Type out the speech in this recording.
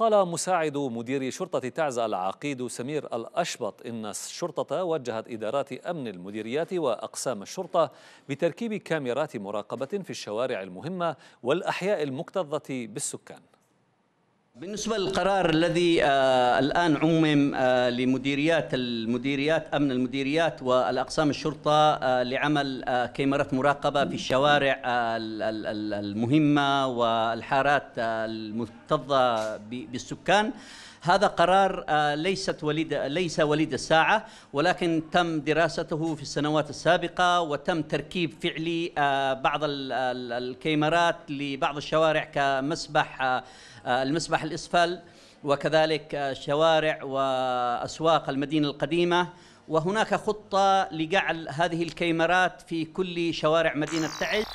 قال مساعد مدير شرطة تعزة العقيد سمير الأشبط إن الشرطة وجهت إدارات أمن المديريات وأقسام الشرطة بتركيب كاميرات مراقبة في الشوارع المهمة والأحياء المكتظة بالسكان بالنسبة للقرار الذي آه، الآن عمم آه، لمديريات المديريات أمن المديريات والأقسام الشرطة آه، لعمل كاميرات مراقبة في الشوارع المهمة والحارات المكتظة بالسكان هذا قرار آه، ليست وليد ليس وليد الساعة ولكن تم دراسته في السنوات السابقة وتم تركيب فعلي آه، بعض الكاميرات لبعض الشوارع كمسبح آه، المسبح الإسفل وكذلك شوارع وأسواق المدينة القديمة وهناك خطة لجعل هذه الكاميرات في كل شوارع مدينة تعز